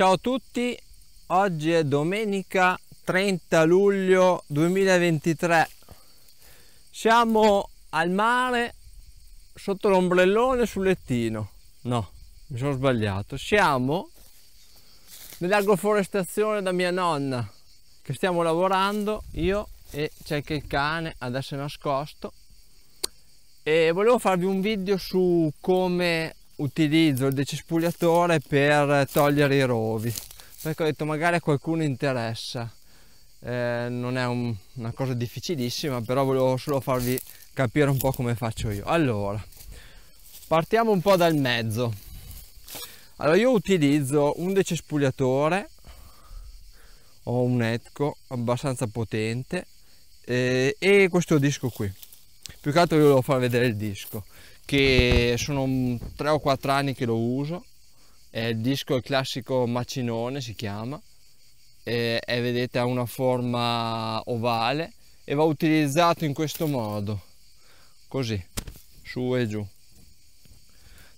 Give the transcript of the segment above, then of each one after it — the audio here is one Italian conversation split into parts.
Ciao a tutti, oggi è domenica 30 luglio 2023. Siamo al mare sotto l'ombrellone sul lettino. No, mi sono sbagliato. Siamo nell'agroforestazione da mia nonna che stiamo lavorando io e c'è anche il cane adesso è nascosto e volevo farvi un video su come utilizzo il decespugliatore per togliere i rovi perché ho detto magari a qualcuno interessa eh, non è un, una cosa difficilissima però volevo solo farvi capire un po' come faccio io allora partiamo un po' dal mezzo allora io utilizzo un decespugliatore ho un etco abbastanza potente eh, e questo disco qui più che altro io volevo far vedere il disco che sono 3 o 4 anni che lo uso è il disco è classico macinone si chiama e, eh, vedete ha una forma ovale e va utilizzato in questo modo così su e giù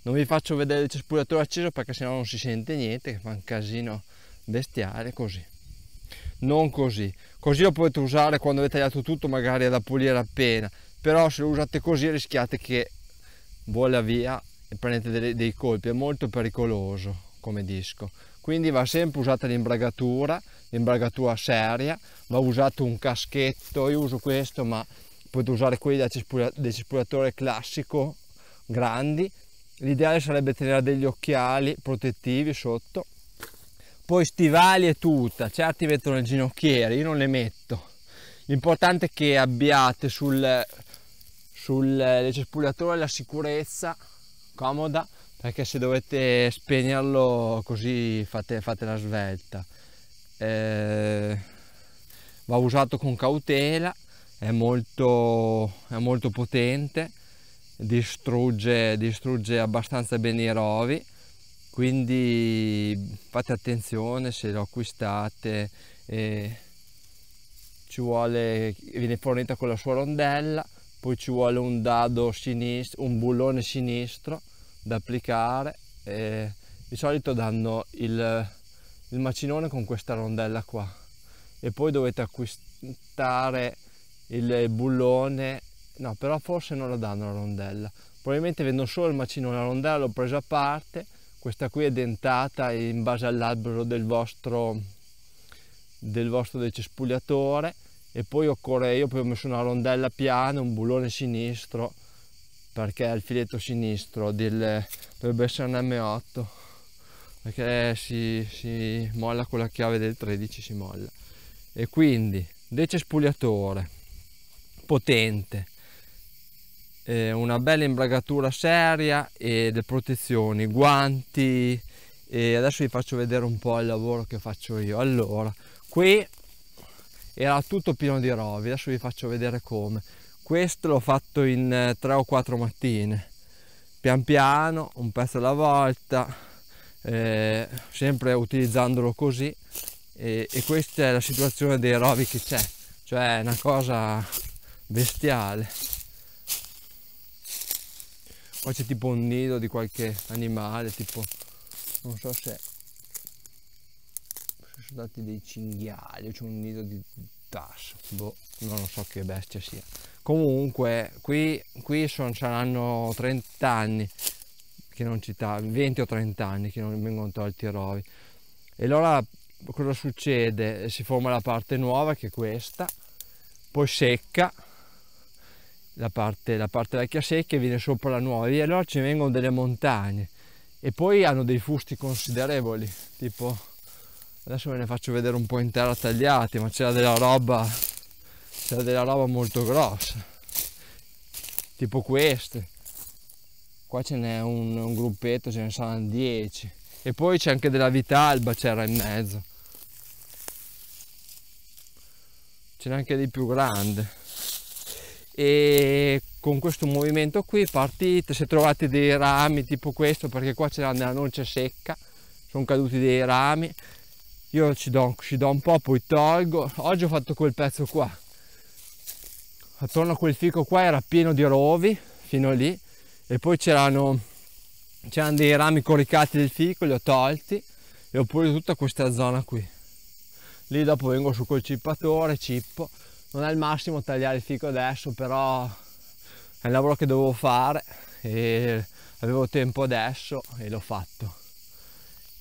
non vi faccio vedere il cespugliatore acceso perché sennò non si sente niente che fa un casino bestiale così non così così lo potete usare quando avete tagliato tutto magari da pulire appena però se lo usate così rischiate che vola via e prendete dei, dei colpi, è molto pericoloso come disco. Quindi va sempre usata l'imbragatura, l'imbragatura seria, va usato un caschetto, io uso questo ma potete usare quelli del cespugliatore classico grandi. L'ideale sarebbe tenere degli occhiali protettivi sotto. Poi stivali e tuta, certi mettono le ginocchiere, io non le metto. L'importante è che abbiate sul, sulle eh, cespugliature la sicurezza comoda perché se dovete spegnerlo così fate, fate la svelta eh, va usato con cautela è molto, è molto potente distrugge, distrugge abbastanza bene i rovi quindi fate attenzione se lo acquistate e ci vuole viene fornita con la sua rondella poi ci vuole un dado sinistro, un bullone sinistro da applicare e di solito danno il, il macinone con questa rondella qua e poi dovete acquistare il bullone no però forse non la danno la rondella probabilmente vendo solo il macinone la rondella l'ho presa a parte questa qui è dentata in base all'albero del vostro del vostro decespugliatore e poi occorre io poi ho messo una rondella piana un bullone sinistro perché il filetto sinistro del, dovrebbe essere un M8 perché si, si molla con la chiave del 13 si molla e quindi decespugliatore potente eh, una bella imbragatura seria e le protezioni guanti e adesso vi faccio vedere un po' il lavoro che faccio io allora qui era tutto pieno di rovi adesso vi faccio vedere come questo l'ho fatto in 3 eh, o 4 mattine pian piano un pezzo alla volta eh, sempre utilizzandolo così e, e, questa è la situazione dei rovi che c'è cioè è una cosa bestiale qua c'è tipo un nido di qualche animale tipo non so se stati dei cinghiali, c'è un nido di tasso, boh, non so che bestia sia. Comunque, qui, qui sono, saranno 30 anni che non ci 20 o 30 anni che non vengono tolti i rovi. E allora cosa succede? Si forma la parte nuova che è questa, poi secca, la parte, la parte vecchia secca e viene sopra la nuova, e allora ci vengono delle montagne. E poi hanno dei fusti considerevoli, tipo adesso ve ne faccio vedere un po' in terra tagliati ma c'era della roba c'era della roba molto grossa tipo queste qua ce n'è un, un gruppetto ce ne saranno 10 e poi c'è anche della vitalba c'era in mezzo ce n'è anche di più grande e con questo movimento qui partite se trovate dei rami tipo questo perché qua c'era della noce secca sono caduti dei rami io ci do, ci do un po', poi tolgo. Oggi ho fatto quel pezzo qua. Attorno a quel fico qua era pieno di rovi, fino lì, e poi c'erano, c'erano dei rami coricati del fico, li ho tolti, e ho pulito tutta questa zona qui. Lì dopo vengo su col cippatore, cippo. Non è il massimo tagliare il fico adesso, però è il lavoro che dovevo fare e avevo tempo adesso e l'ho fatto.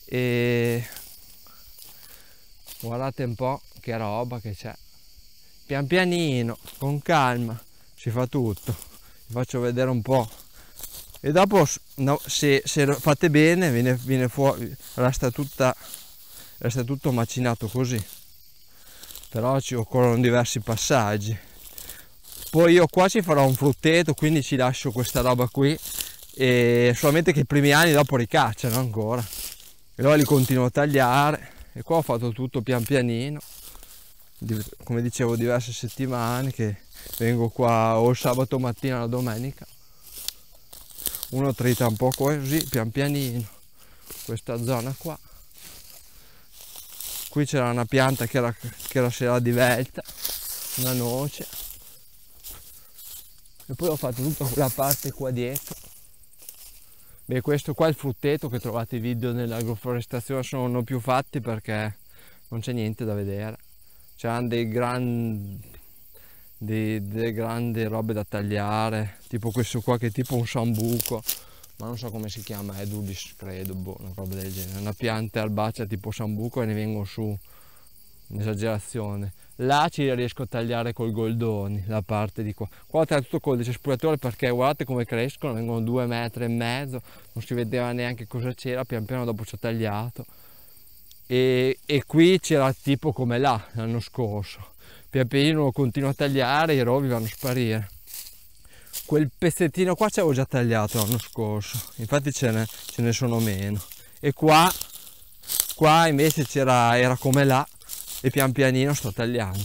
E guardate un po' che roba che c'è pian pianino con calma si fa tutto vi faccio vedere un po' e dopo no, se, se, fate bene viene, viene fuori resta, tutta, resta tutto macinato così però ci occorrono diversi passaggi poi io qua ci farò un frutteto quindi ci lascio questa roba qui e solamente che i primi anni dopo ricacciano ancora e allora li continuo a tagliare e qua ho fatto tutto pian pianino come dicevo diverse settimane che vengo qua o il sabato mattina o la domenica uno trita un po' così pian pianino questa zona qua qui c'era una pianta che era, che era se divelta una noce e poi ho fatto tutta quella parte qua dietro Beh, questo qua è il frutteto che trovate i video nell'agroforestazione sono più fatti perché non c'è niente da vedere. C'erano dei grandi delle grandi robe da tagliare, tipo questo qua che è tipo un sambuco, ma non so come si chiama, è Dudis credo, boh, una roba del genere, una pianta erbacea tipo sambuco e ne vengono su esagerazione là ci riesco a tagliare col goldoni la parte di qua qua tra tutto codice spuratore perché guardate come crescono vengono due metri e mezzo non si vedeva neanche cosa c'era pian piano dopo ci ho tagliato e, e qui c'era tipo come là l'anno scorso pian piano continuo a tagliare i rovi vanno a sparire quel pezzettino qua ci avevo già tagliato l'anno scorso infatti ce ne, ce ne sono meno e qua qua invece c'era era come là e pian pianino sto tagliando.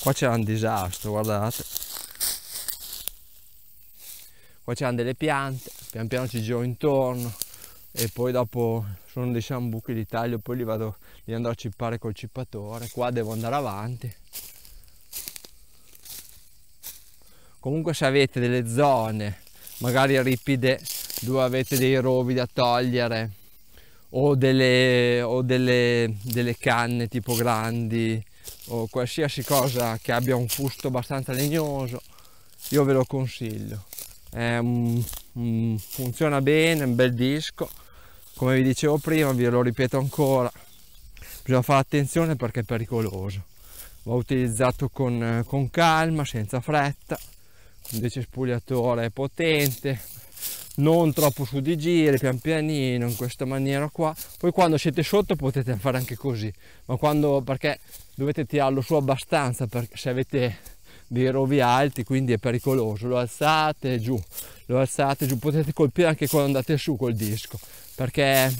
Qua c'era un disastro, guardate. Qua c'erano delle piante, pian piano ci giro intorno e poi dopo sono dei sambuchi li taglio, poi li vado, li andrò a cippare col cippatore. Qua devo andare avanti. Comunque se avete delle zone magari ripide dove avete dei rovi da togliere o delle, o delle, delle canne tipo grandi o qualsiasi cosa che abbia un fusto abbastanza legnoso, io ve lo consiglio. Un, un, funziona bene, è un bel disco, come vi dicevo prima, ve lo ripeto ancora, bisogna fare attenzione perché è pericoloso va utilizzato con, con, calma senza fretta un decespugliatore potente non troppo su di giri, pian pianino, in questa maniera qua. Poi quando siete sotto potete fare anche così, ma quando, perché dovete tirarlo su abbastanza, perché se avete dei rovi alti quindi è pericoloso, lo alzate giù, lo alzate giù, potete colpire anche quando andate su col disco, perché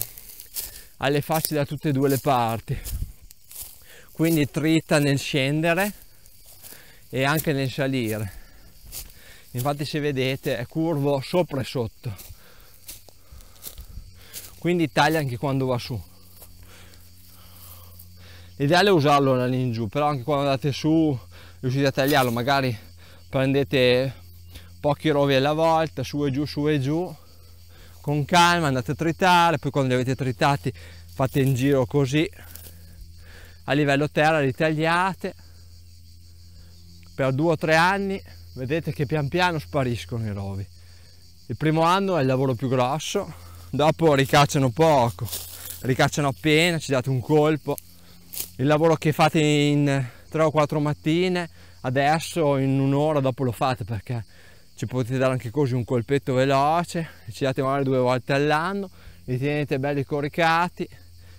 ha le facce da tutte e due le parti. Quindi trita nel scendere e anche nel salire infatti se vedete è curvo sopra e sotto quindi taglia anche quando va su l'ideale è usarlo da in giù però anche quando andate su riuscite a tagliarlo magari prendete pochi rovi alla volta su e giù su e giù con calma andate a tritare poi quando li avete tritati fate in giro così a livello terra li tagliate per due o tre anni vedete che pian piano spariscono i rovi. Il primo anno è il lavoro più grosso, dopo ricacciano poco, ricacciano appena, ci date un colpo. Il lavoro che fate in 3 o 4 mattine, adesso in un'ora dopo lo fate perché ci potete dare anche così un colpetto veloce, ci date magari due volte all'anno, li tenete belli coricati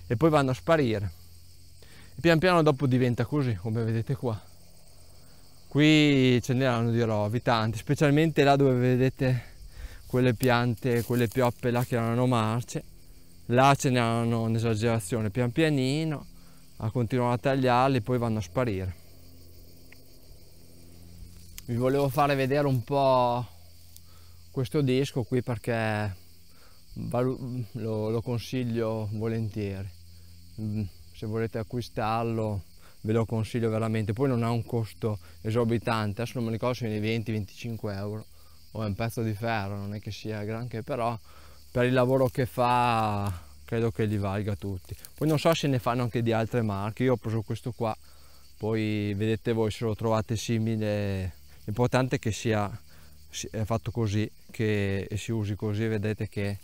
e poi vanno a sparire. E pian piano dopo diventa così, come vedete qua qui ce n'erano di rovi tanti specialmente là dove vedete quelle piante quelle pioppe là che erano marce là ce n'erano un'esagerazione pian pianino a continuare a tagliarli poi vanno a sparire vi volevo fare vedere un po' questo disco qui perché lo consiglio volentieri mm, se volete acquistarlo ve lo consiglio veramente, poi non ha un costo esorbitante, adesso non mi ricordo se viene 20-25 euro o è un pezzo di ferro, non è che sia granché, però per il lavoro che fa credo che li valga tutti. Poi non so se ne fanno anche di altre marche, io ho preso questo qua, poi vedete voi se lo trovate simile, l'importante è che sia è fatto così, che si usi così, vedete che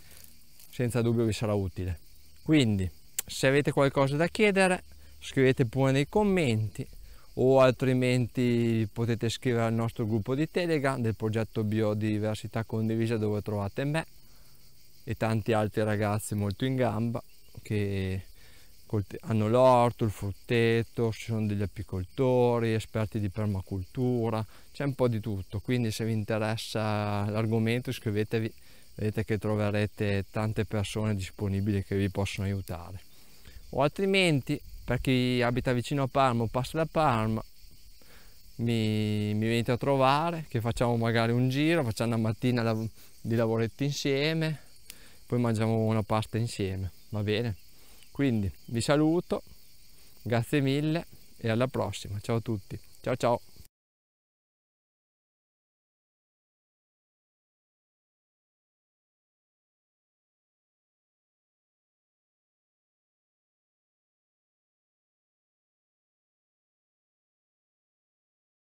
senza dubbio vi sarà utile. Quindi se avete qualcosa da chiedere scrivete pure nei commenti o altrimenti potete scrivere al nostro gruppo di Telegram del progetto Biodiversità Condivisa dove trovate me e tanti altri ragazzi molto in gamba che hanno l'orto, il frutteto, ci sono degli apicoltori, esperti di permacultura, c'è un po' di tutto, quindi se vi interessa l'argomento iscrivetevi, vedete che troverete tante persone disponibili che vi possono aiutare. O altrimenti per chi abita vicino a Parma o passa da Parma mi, mi, venite a trovare che facciamo magari un giro facciamo una mattina di lavoretti insieme poi mangiamo una pasta insieme va bene quindi vi saluto grazie mille e alla prossima ciao a tutti ciao ciao